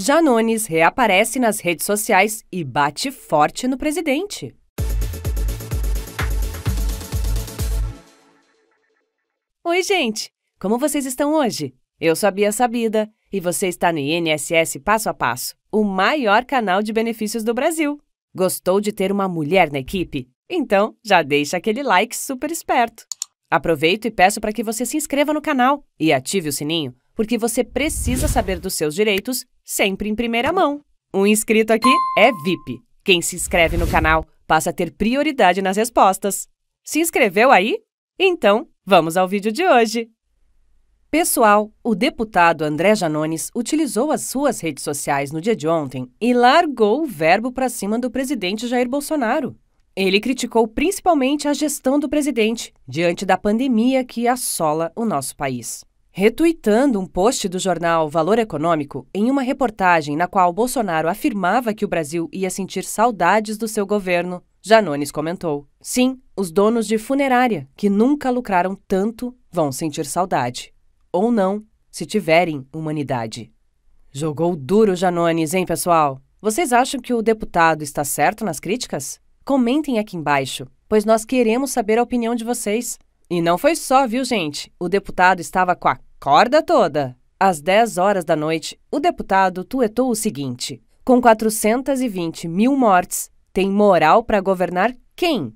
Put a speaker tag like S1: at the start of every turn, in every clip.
S1: Janones reaparece nas redes sociais e bate forte no presidente. Oi, gente! Como vocês estão hoje? Eu sou a Bia Sabida e você está no INSS Passo a Passo, o maior canal de benefícios do Brasil. Gostou de ter uma mulher na equipe? Então, já deixa aquele like super esperto. Aproveito e peço para que você se inscreva no canal e ative o sininho, porque você precisa saber dos seus direitos sempre em primeira mão. Um inscrito aqui é VIP. Quem se inscreve no canal passa a ter prioridade nas respostas. Se inscreveu aí? Então, vamos ao vídeo de hoje. Pessoal, o deputado André Janones utilizou as suas redes sociais no dia de ontem e largou o verbo para cima do presidente Jair Bolsonaro. Ele criticou principalmente a gestão do presidente diante da pandemia que assola o nosso país. Retuitando um post do jornal Valor Econômico, em uma reportagem na qual Bolsonaro afirmava que o Brasil ia sentir saudades do seu governo, Janones comentou: Sim, os donos de funerária, que nunca lucraram tanto, vão sentir saudade. Ou não, se tiverem humanidade. Jogou duro Janones, hein, pessoal? Vocês acham que o deputado está certo nas críticas? Comentem aqui embaixo, pois nós queremos saber a opinião de vocês. E não foi só, viu, gente? O deputado estava com a Corda toda! Às 10 horas da noite, o deputado tuetou o seguinte: com 420 mil mortes, tem moral para governar quem?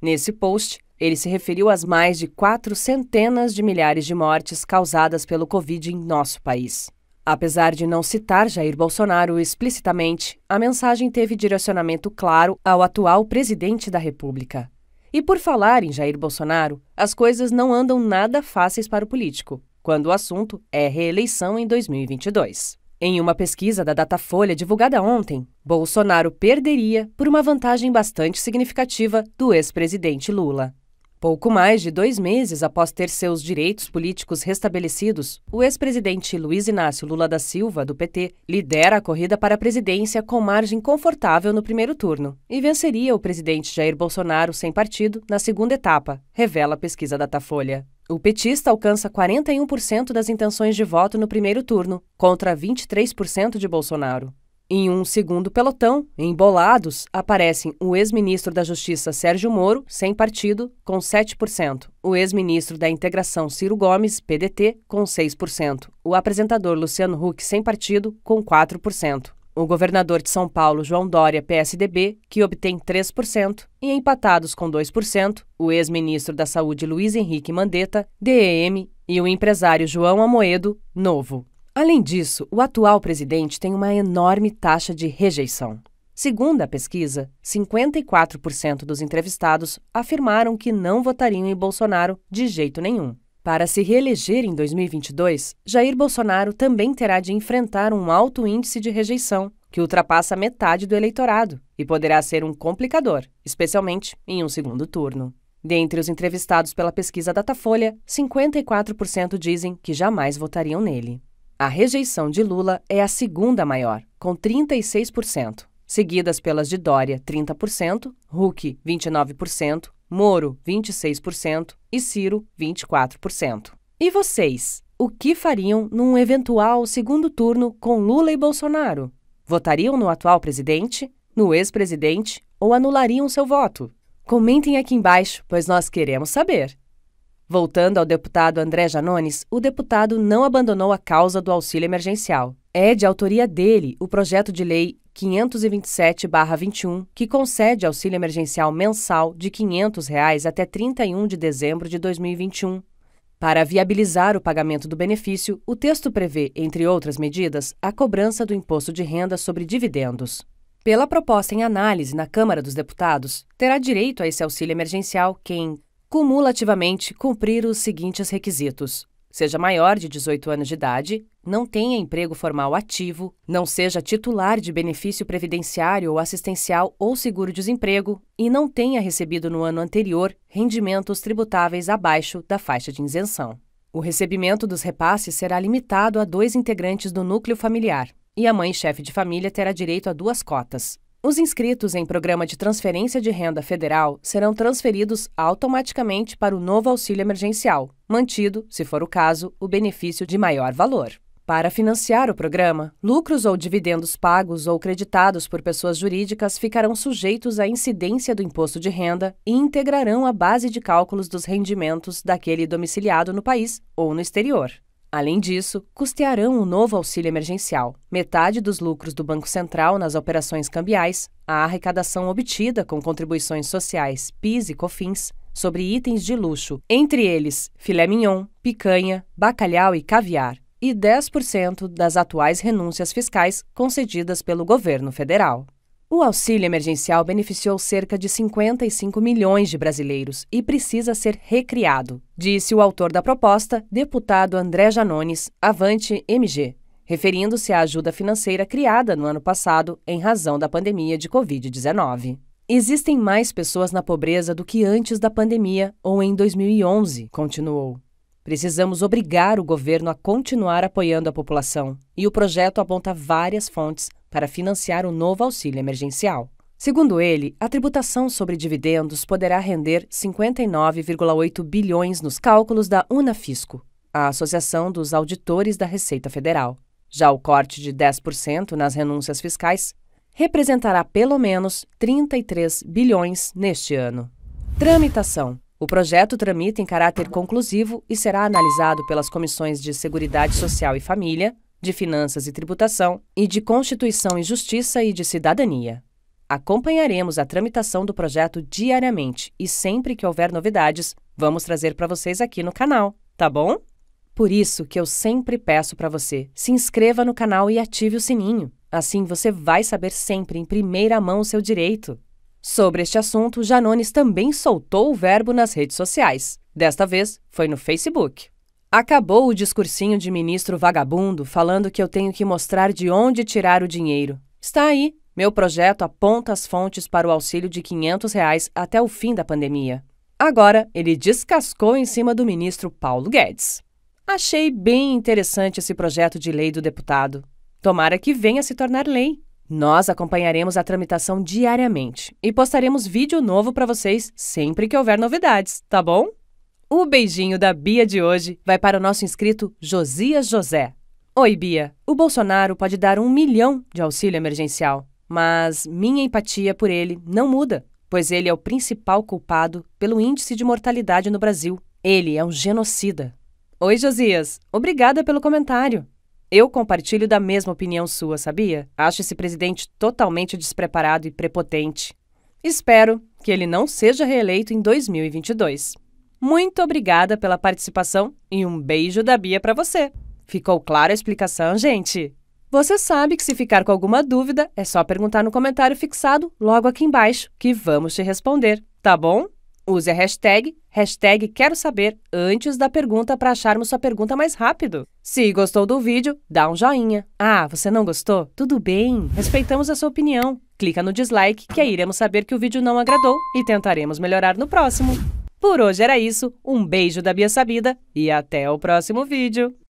S1: Nesse post, ele se referiu às mais de quatro centenas de milhares de mortes causadas pelo Covid em nosso país. Apesar de não citar Jair Bolsonaro explicitamente, a mensagem teve direcionamento claro ao atual presidente da República. E por falar em Jair Bolsonaro, as coisas não andam nada fáceis para o político quando o assunto é reeleição em 2022. Em uma pesquisa da Datafolha divulgada ontem, Bolsonaro perderia por uma vantagem bastante significativa do ex-presidente Lula. Pouco mais de dois meses após ter seus direitos políticos restabelecidos, o ex-presidente Luiz Inácio Lula da Silva, do PT, lidera a corrida para a presidência com margem confortável no primeiro turno e venceria o presidente Jair Bolsonaro sem partido na segunda etapa, revela a pesquisa Datafolha. O petista alcança 41% das intenções de voto no primeiro turno, contra 23% de Bolsonaro. Em um segundo pelotão, embolados, aparecem o ex-ministro da Justiça Sérgio Moro, sem partido, com 7%, o ex-ministro da Integração Ciro Gomes, PDT, com 6%, o apresentador Luciano Huck, sem partido, com 4%. O governador de São Paulo, João Dória, PSDB, que obtém 3%, e empatados com 2%, o ex-ministro da Saúde Luiz Henrique Mandetta, DEM, e o empresário João Amoedo, Novo. Além disso, o atual presidente tem uma enorme taxa de rejeição. Segundo a pesquisa, 54% dos entrevistados afirmaram que não votariam em Bolsonaro de jeito nenhum. Para se reeleger em 2022, Jair Bolsonaro também terá de enfrentar um alto índice de rejeição, que ultrapassa metade do eleitorado e poderá ser um complicador, especialmente em um segundo turno. Dentre os entrevistados pela pesquisa Datafolha, 54% dizem que jamais votariam nele. A rejeição de Lula é a segunda maior, com 36%, seguidas pelas de Dória, 30%, Huck, 29%, Moro, 26% e Ciro, 24%. E vocês, o que fariam num eventual segundo turno com Lula e Bolsonaro? Votariam no atual presidente, no ex-presidente ou anulariam seu voto? Comentem aqui embaixo, pois nós queremos saber. Voltando ao deputado André Janones, o deputado não abandonou a causa do auxílio emergencial. É de autoria dele o projeto de lei 527-21, que concede auxílio emergencial mensal de R$ 500 reais até 31 de dezembro de 2021. Para viabilizar o pagamento do benefício, o texto prevê, entre outras medidas, a cobrança do imposto de renda sobre dividendos. Pela proposta em análise na Câmara dos Deputados, terá direito a esse auxílio emergencial quem, cumulativamente, cumprir os seguintes requisitos: seja maior de 18 anos de idade, não tenha emprego formal ativo, não seja titular de benefício previdenciário ou assistencial ou seguro-desemprego e não tenha recebido no ano anterior rendimentos tributáveis abaixo da faixa de isenção. O recebimento dos repasses será limitado a dois integrantes do núcleo familiar, e a mãe chefe de família terá direito a duas cotas, os inscritos em programa de transferência de renda federal serão transferidos automaticamente para o novo auxílio emergencial, mantido, se for o caso, o benefício de maior valor. Para financiar o programa, lucros ou dividendos pagos ou creditados por pessoas jurídicas ficarão sujeitos à incidência do imposto de renda e integrarão a base de cálculos dos rendimentos daquele domiciliado no país ou no exterior. Além disso, custearão o novo auxílio emergencial, metade dos lucros do Banco Central nas operações cambiais, a arrecadação obtida com contribuições sociais PIS e COFINS sobre itens de luxo, entre eles filé mignon, picanha, bacalhau e caviar, e 10% das atuais renúncias fiscais concedidas pelo governo federal. O auxílio emergencial beneficiou cerca de 55 milhões de brasileiros e precisa ser recriado, disse o autor da proposta, deputado André Janones, Avante MG, referindo-se à ajuda financeira criada no ano passado em razão da pandemia de Covid-19. Existem mais pessoas na pobreza do que antes da pandemia ou em 2011, continuou. Precisamos obrigar o governo a continuar apoiando a população, e o projeto aponta várias fontes para financiar o novo auxílio emergencial. Segundo ele, a tributação sobre dividendos poderá render 59,8 bilhões nos cálculos da Unafisco, a Associação dos Auditores da Receita Federal. Já o corte de 10% nas renúncias fiscais representará pelo menos 33 bilhões neste ano. Tramitação. O projeto tramita em caráter conclusivo e será analisado pelas comissões de Seguridade Social e Família, de Finanças e Tributação e de Constituição e Justiça e de Cidadania. Acompanharemos a tramitação do projeto diariamente e sempre que houver novidades, vamos trazer para vocês aqui no canal, tá bom? Por isso que eu sempre peço para você, se inscreva no canal e ative o sininho. Assim você vai saber sempre em primeira mão o seu direito. Sobre este assunto, Janones também soltou o verbo nas redes sociais. Desta vez, foi no Facebook. Acabou o discursinho de ministro vagabundo falando que eu tenho que mostrar de onde tirar o dinheiro. Está aí. Meu projeto aponta as fontes para o auxílio de 500 reais até o fim da pandemia. Agora, ele descascou em cima do ministro Paulo Guedes. Achei bem interessante esse projeto de lei do deputado. Tomara que venha se tornar lei. Nós acompanharemos a tramitação diariamente e postaremos vídeo novo para vocês sempre que houver novidades, tá bom? O beijinho da Bia de hoje vai para o nosso inscrito Josias José. Oi, Bia. O Bolsonaro pode dar um milhão de auxílio emergencial, mas minha empatia por ele não muda, pois ele é o principal culpado pelo índice de mortalidade no Brasil. Ele é um genocida. Oi, Josias. Obrigada pelo comentário. Eu compartilho da mesma opinião sua, sabia? Acho esse presidente totalmente despreparado e prepotente. Espero que ele não seja reeleito em 2022. Muito obrigada pela participação e um beijo da Bia para você. Ficou clara a explicação, gente? Você sabe que se ficar com alguma dúvida, é só perguntar no comentário fixado logo aqui embaixo, que vamos te responder, tá bom? Use a hashtag, hashtag quero saber antes da pergunta para acharmos sua pergunta mais rápido. Se gostou do vídeo, dá um joinha. Ah, você não gostou? Tudo bem, respeitamos a sua opinião. Clica no dislike, que aí iremos saber que o vídeo não agradou e tentaremos melhorar no próximo. Por hoje era isso, um beijo da Bia Sabida e até o próximo vídeo!